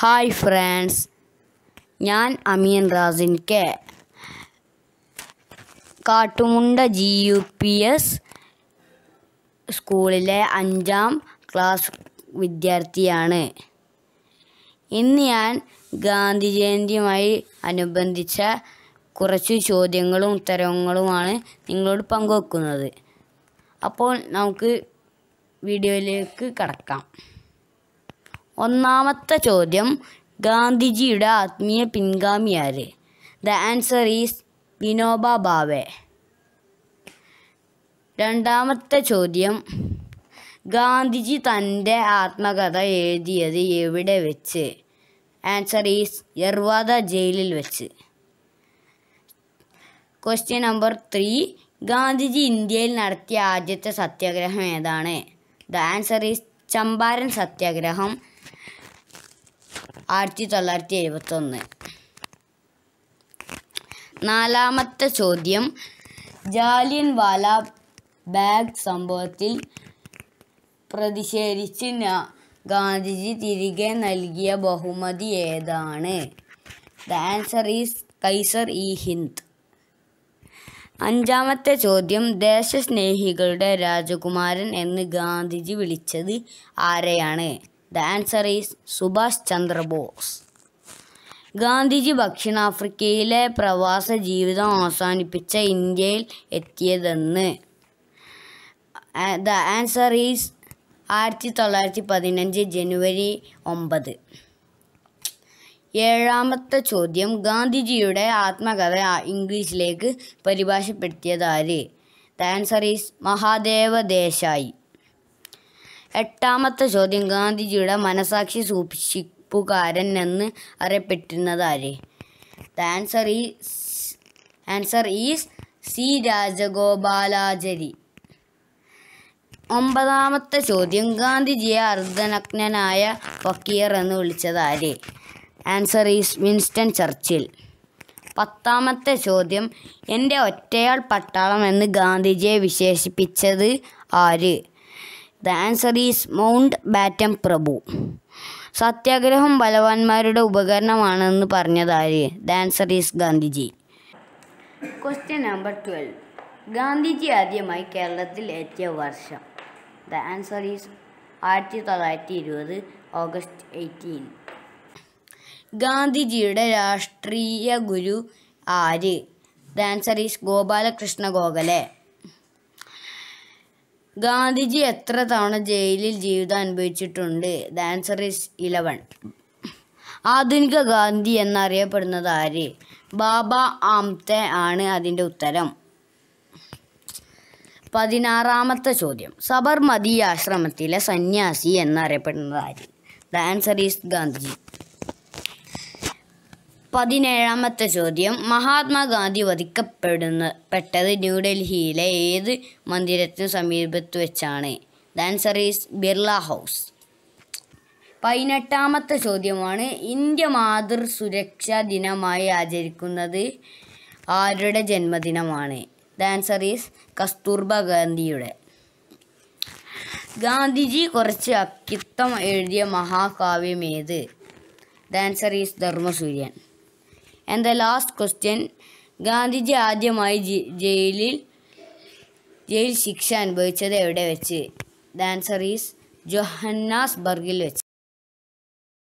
hi friends ഞാൻ Amin Razin K Kattumunda G U P S സ്കൂളിലെ അഞ്ചാം ക്ലാസ് വിദ്യാർത്ഥിയാണ് ഇന്ന് ഞാൻ ഗാന്ധി ജയന്തിയുമായി അനുബന്ധിച്ച കുറച്ച് ചോദ്യങ്ങളും ഉത്തരങ്ങളുമാണ് നിങ്ങളോട് പങ്കുവെക്കുന്നത് അപ്പോൾ നമുക്ക് വീഡിയോയിലേക്ക് കടക്കാം ഒന്നാമത്തെ ചോദ്യം ഗാന്ധിജിയുടെ ആത്മീയ പിൻഗാമി ആര് the answer is Vinoba Bhave രണ്ടാമത്തെ ചോദ്യം ഗാന്ധിജി തൻ്റെ ആത്മകഥ എഴുതിയത് എവിടെ വെച്ച് ആൻസർ ഈസ് യർവാദ ജയിലിൽ വെച്ച് ക്വസ്റ്റ്യൻ നമ്പർ ത്രീ ഗാന്ധിജി ഇന്ത്യയിൽ നടത്തിയ ആദ്യത്തെ സത്യാഗ്രഹം ഏതാണ് ദ ആൻസർ ഈസ് ചമ്പാരൻ സത്യാഗ്രഹം ആയിരത്തി തൊള്ളായിരത്തി എഴുപത്തൊന്ന് നാലാമത്തെ ചോദ്യം ജാലിയൻ വാല ബാഗ് സംഭവത്തിൽ പ്രതിഷേധിച്ച് ഗാന്ധിജി തിരികെ നൽകിയ ബഹുമതി ഏതാണ് the answer is Kaisar i Hind അഞ്ചാമത്തെ ചോദ്യം ദേശസ്നേഹികളുടെ രാജകുമാരൻ എന്ന് ഗാന്ധിജി വിളിച്ചത് ആരെയാണ് the answer is Subhash Chandrabose Gandhiji ദക്ഷിണാഫ്രിക്കയിലെ പ്രവാസ ജീവിതം അവസാനിപ്പിച്ച ഇന്ത്യയിൽ എത്തിയതെന്ന് ദ ആൻസർ ഈസ് ആയിരത്തി തൊള്ളായിരത്തി പതിനഞ്ച് ജനുവരി ഒമ്പത് ഏഴാമത്തെ ചോദ്യം ഗാന്ധിജിയുടെ ആത്മകഥ ഇംഗ്ലീഷിലേക്ക് പരിഭാഷപ്പെടുത്തിയതാര് the answer is Mahadev Desai എട്ടാമത്തെ ചോദ്യം ഗാന്ധിജിയുടെ മനസാക്ഷി സൂക്ഷിപ്പുകാരൻ എന്ന് അറിയപ്പെട്ടിരുന്നത് ആര് the answer is answer is C Rajagopalachari ഒമ്പതാമത്തെ ചോദ്യം ഗാന്ധിജിയെ അർദ്ധനഗ്നായ ഫക്കീർ എന്ന് വിളിച്ചത് ആര് ആൻസർ ഈസ് വിൻസ്റ്റൺ ചർച്ചിൽ പത്താമത്തെ ചോദ്യം എൻ്റെ ഒറ്റയാൾ പട്ടാളം എന്ന് ഗാന്ധിജിയെ വിശേഷിപ്പിച്ചത് ആര് the answer is Mountbatten പ്രഭു സത്യാഗ്രഹം ബലവാന്മാരുടെ ഉപകരണമാണെന്ന് പറഞ്ഞതാര് the answer is Gandhiji question number twelve Gandhiji ആദ്യമായി കേരളത്തിൽ എത്തിയ വർഷം ദ ആൻസർ ഈസ് ആയിരത്തി തൊള്ളായിരത്തി ഇരുപത് ഓഗസ്റ്റ് എയ്റ്റീൻ ഗാന്ധിജിയുടെ രാഷ്ട്രീയ ഗുരു ആര് the answer is Gopalakrishna Gokhale Gandhiji എത്ര തവണ ജയിലിൽ ജീവിതം അനുഭവിച്ചിട്ടുണ്ട് ദ ആൻസർ ഇസ് ഇലവൻ ആധുനിക ഗാന്ധി എന്നറിയപ്പെടുന്നത് ആര് ബാബ ആംതെ ആണ് അതിൻ്റെ ഉത്തരം പതിനാറാമത്തെ ചോദ്യം സബർമതി ആശ്രമത്തിലെ സന്യാസി എന്നറിയപ്പെടുന്നത് ആര് ദ ആൻസർ ഈസ് ഗാന്ധിജി പതിനേഴാമത്തെ ചോദ്യം മഹാത്മാഗാന്ധി വധിക്കപ്പെടുന്ന പെട്ടത് ന്യൂഡൽഹിയിലെ ഏത് മന്ദിരത്തിന് സമീപത്ത് വെച്ചാണ് the answer is Birla house പതിനെട്ടാമത്തെ ചോദ്യമാണ് ഇന്ത്യ മാതൃ സുരക്ഷാ ദിനമായി ആചരിക്കുന്നത് ആരുടെ ജന്മദിനമാണ് ദ ആൻസർ ഈസ് കസ്തൂർബ ഗാന്ധിയുടെ ഗാന്ധിജി കുറച്ച് അക്കിത്തം എഴുതിയ മഹാകാവ്യം ഏത് answer is Dharmasuryan and the last question Gandhiji ആദ്യമായി ജയിലിൽ ജയിൽ ശിക്ഷ അനുഭവിച്ചത് എവിടെ വെച്ച് ദാൻസർ ഈസ് ജൊഹന്നാസ് ബർഗിൽ വെച്ച്